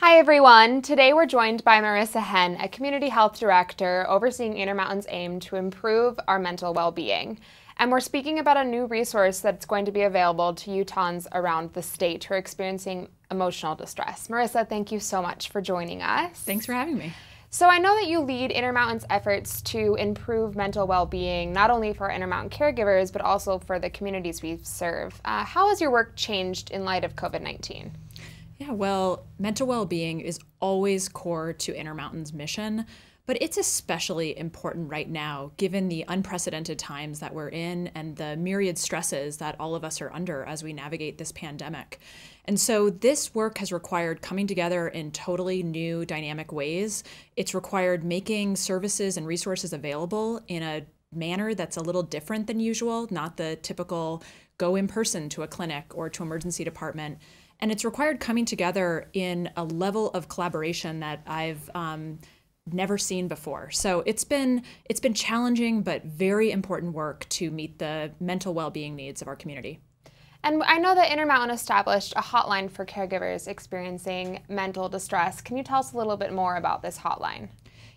Hi everyone! Today we're joined by Marissa Hen, a community health director overseeing Intermountain's aim to improve our mental well-being. And we're speaking about a new resource that's going to be available to Utahns around the state who are experiencing emotional distress. Marissa, thank you so much for joining us. Thanks for having me. So I know that you lead Intermountain's efforts to improve mental well-being, not only for Intermountain caregivers, but also for the communities we serve. Uh, how has your work changed in light of COVID-19? Yeah, well, mental well being is always core to Intermountain's mission, but it's especially important right now given the unprecedented times that we're in and the myriad stresses that all of us are under as we navigate this pandemic. And so this work has required coming together in totally new dynamic ways. It's required making services and resources available in a manner that's a little different than usual, not the typical go in person to a clinic or to emergency department and it's required coming together in a level of collaboration that I've um, never seen before. So it's been it's been challenging but very important work to meet the mental well-being needs of our community. And I know that Intermountain established a hotline for caregivers experiencing mental distress. Can you tell us a little bit more about this hotline?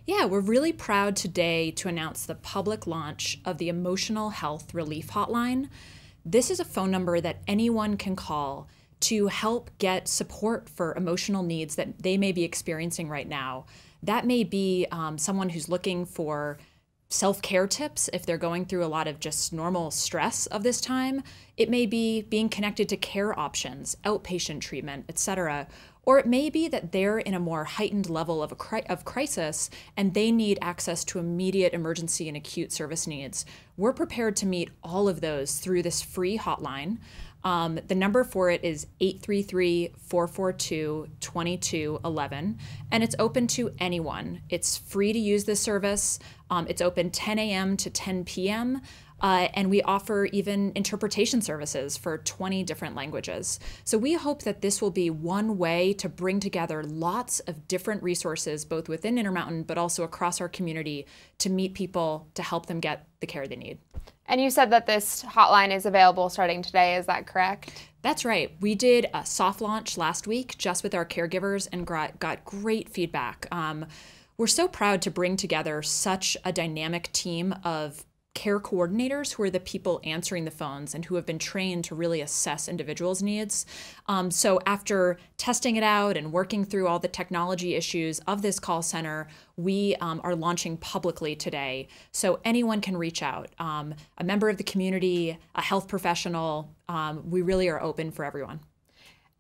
Yeah, we're really proud today to announce the public launch of the Emotional Health Relief Hotline. This is a phone number that anyone can call to help get support for emotional needs that they may be experiencing right now. That may be um, someone who's looking for self care tips if they're going through a lot of just normal stress of this time. It may be being connected to care options, outpatient treatment, etc. Or it may be that they're in a more heightened level of, cri of crisis and they need access to immediate emergency and acute service needs. We're prepared to meet all of those through this free hotline. Um, the number for it is 833 442 2211, and it's open to anyone. It's free to use this service. Um, it's open 10 a.m. to 10 p.m. Uh, and we offer even interpretation services for 20 different languages. So we hope that this will be one way to bring together lots of different resources, both within Intermountain, but also across our community, to meet people, to help them get the care they need. And you said that this hotline is available starting today, is that correct? That's right. We did a soft launch last week just with our caregivers and got great feedback. Um, we're so proud to bring together such a dynamic team of care coordinators who are the people answering the phones and who have been trained to really assess individuals' needs. Um, so, after testing it out and working through all the technology issues of this call center, we um, are launching publicly today. So, anyone can reach out um, a member of the community, a health professional. Um, we really are open for everyone.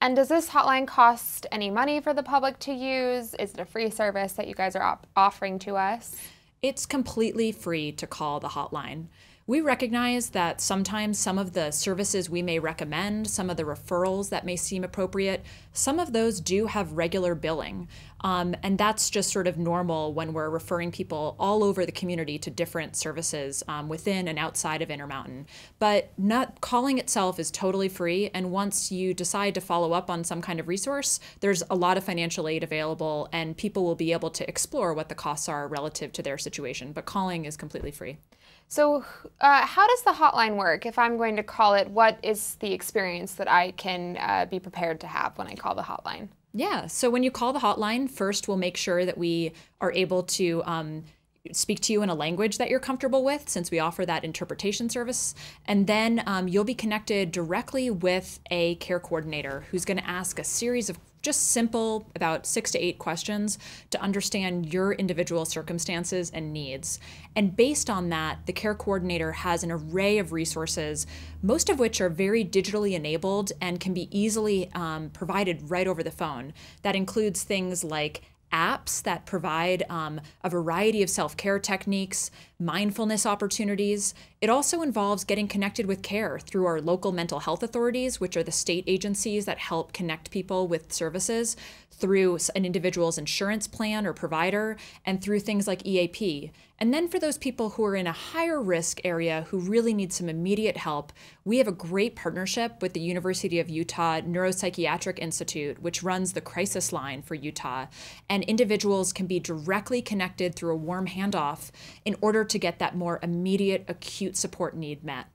And does this hotline cost any money for the public to use? Is it a free service that you guys are offering to us? It's completely free to call the hotline. We recognize that sometimes some of the services we may recommend, some of the referrals that may seem appropriate, some of those do have regular billing. Um, and that's just sort of normal when we're referring people all over the community to different services um, within and outside of Intermountain. But not calling itself is totally free. And once you decide to follow up on some kind of resource, there's a lot of financial aid available and people will be able to explore what the costs are relative to their situation. But calling is completely free. So uh, how does the hotline work? If I'm going to call it, what is the experience that I can uh, be prepared to have when I call the hotline? Yeah. So when you call the hotline, first we'll make sure that we are able to um, speak to you in a language that you're comfortable with, since we offer that interpretation service. And then um, you'll be connected directly with a care coordinator who's going to ask a series of just simple, about six to eight questions to understand your individual circumstances and needs. And based on that, the care coordinator has an array of resources, most of which are very digitally enabled and can be easily um, provided right over the phone. That includes things like apps that provide um, a variety of self care techniques, mindfulness opportunities. It also involves getting connected with care through our local mental health authorities, which are the state agencies that help connect people with services through an individual's insurance plan or provider, and through things like EAP and then for those people who are in a higher risk area who really need some immediate help, we have a great partnership with the University of Utah Neuropsychiatric Institute, which runs the crisis line for Utah. And individuals can be directly connected through a warm handoff in order to get that more immediate acute support need met.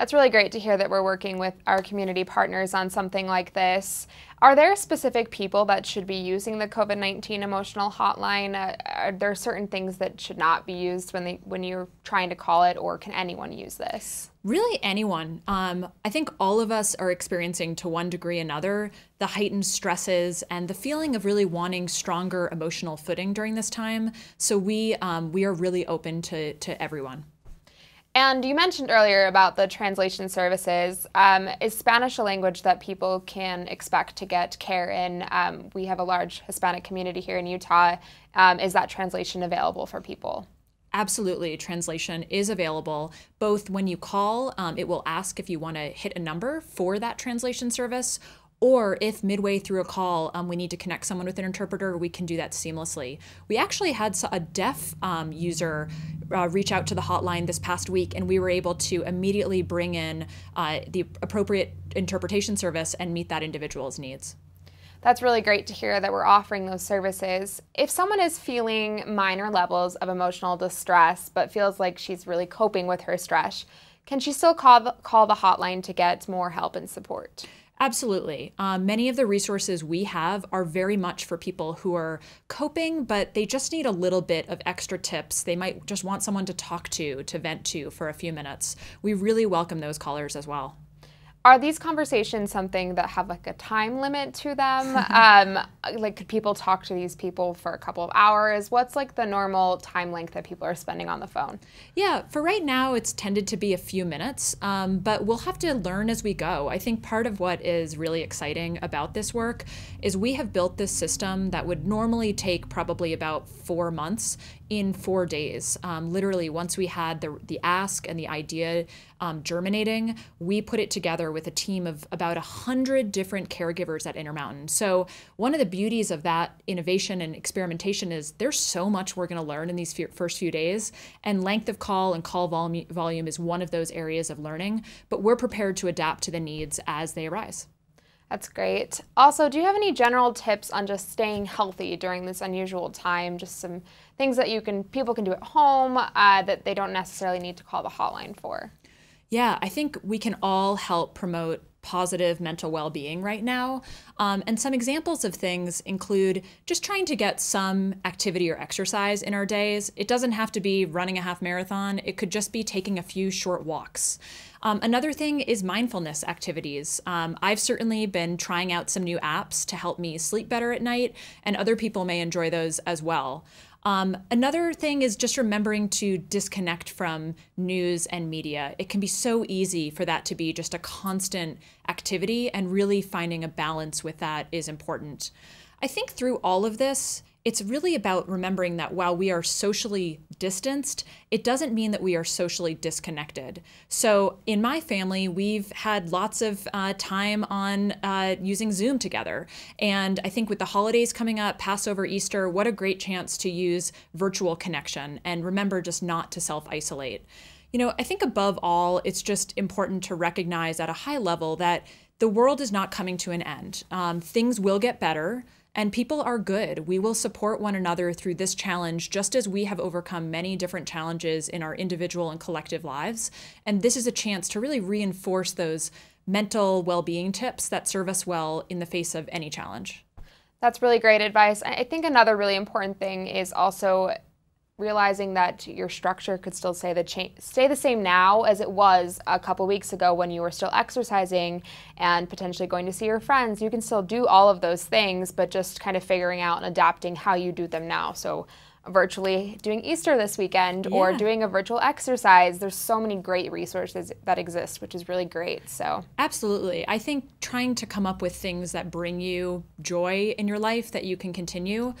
That's really great to hear that we're working with our community partners on something like this. Are there specific people that should be using the COVID 19 emotional hotline? Uh, are there certain things that should not be used when, they, when you're trying to call it, or can anyone use this? Really, anyone. Um, I think all of us are experiencing to one degree or another the heightened stresses and the feeling of really wanting stronger emotional footing during this time. So we um, we are really open to to everyone. And you mentioned earlier about the translation services. Um, is Spanish a language that people can expect to get care in? Um, we have a large Hispanic community here in Utah. Um, is that translation available for people? Absolutely, translation is available. Both when you call, um, it will ask if you want to hit a number for that translation service, or if midway through a call um, we need to connect someone with an interpreter, we can do that seamlessly. We actually had a deaf um, user uh, reach out to the hotline this past week, and we were able to immediately bring in uh, the appropriate interpretation service and meet that individual's needs. That's really great to hear that we're offering those services. If someone is feeling minor levels of emotional distress but feels like she's really coping with her stress, can she still call the, call the hotline to get more help and support? Absolutely. Um, many of the resources we have are very much for people who are coping, but they just need a little bit of extra tips. They might just want someone to talk to, to vent to for a few minutes. We really welcome those callers as well are these conversations something that have like a time limit to them um, like could people talk to these people for a couple of hours what's like the normal time length that people are spending on the phone yeah for right now it's tended to be a few minutes um, but we'll have to learn as we go i think part of what is really exciting about this work is we have built this system that would normally take probably about four months in four days um, literally once we had the, the ask and the idea um, germinating, we put it together with a team of about 100 different caregivers at Intermountain. So, one of the beauties of that innovation and experimentation is there's so much we're going to learn in these few, first few days. And length of call and call vol volume is one of those areas of learning, but we're prepared to adapt to the needs as they arise. That's great. Also, do you have any general tips on just staying healthy during this unusual time? Just some things that you can people can do at home uh, that they don't necessarily need to call the hotline for. Yeah, I think we can all help promote positive mental well being right now. Um, and some examples of things include just trying to get some activity or exercise in our days. It doesn't have to be running a half marathon, it could just be taking a few short walks. Um, another thing is mindfulness activities. Um, I've certainly been trying out some new apps to help me sleep better at night, and other people may enjoy those as well. Um, another thing is just remembering to disconnect from news and media. It can be so easy for that to be just a constant activity, and really finding a balance with that is important. I think through all of this, it's really about remembering that while we are socially distanced, it doesn't mean that we are socially disconnected. So, in my family, we've had lots of uh, time on uh, using Zoom together. And I think with the holidays coming up, Passover, Easter, what a great chance to use virtual connection and remember just not to self isolate. You know, I think above all, it's just important to recognize at a high level that the world is not coming to an end. Um, things will get better. And people are good. We will support one another through this challenge, just as we have overcome many different challenges in our individual and collective lives. And this is a chance to really reinforce those mental well being tips that serve us well in the face of any challenge. That's really great advice. I think another really important thing is also realizing that your structure could still stay the cha- stay the same now as it was a couple weeks ago when you were still exercising and potentially going to see your friends. You can still do all of those things, but just kind of figuring out and adapting how you do them now. So virtually doing Easter this weekend yeah. or doing a virtual exercise. There's so many great resources that exist, which is really great. So, absolutely. I think trying to come up with things that bring you joy in your life that you can continue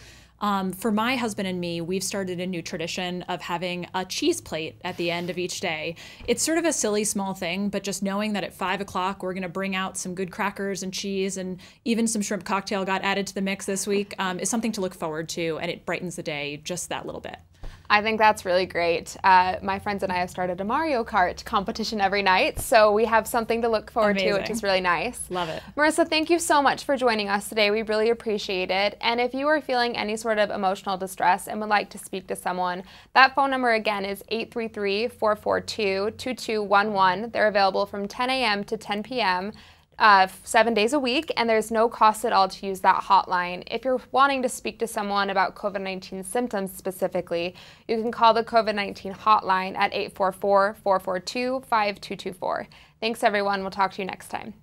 um, for my husband and me, we've started a new tradition of having a cheese plate at the end of each day. It's sort of a silly small thing, but just knowing that at five o'clock we're going to bring out some good crackers and cheese, and even some shrimp cocktail got added to the mix this week um, is something to look forward to, and it brightens the day just that little bit. I think that's really great. Uh, my friends and I have started a Mario Kart competition every night, so we have something to look forward Amazing. to, which is really nice. Love it. Marissa, thank you so much for joining us today. We really appreciate it. And if you are feeling any sort of emotional distress and would like to speak to someone, that phone number again is 833 442 2211. They're available from 10 a.m. to 10 p.m uh, seven days a week, and there's no cost at all to use that hotline. If you're wanting to speak to someone about COVID 19 symptoms specifically, you can call the COVID 19 hotline at 844 442 5224. Thanks, everyone. We'll talk to you next time.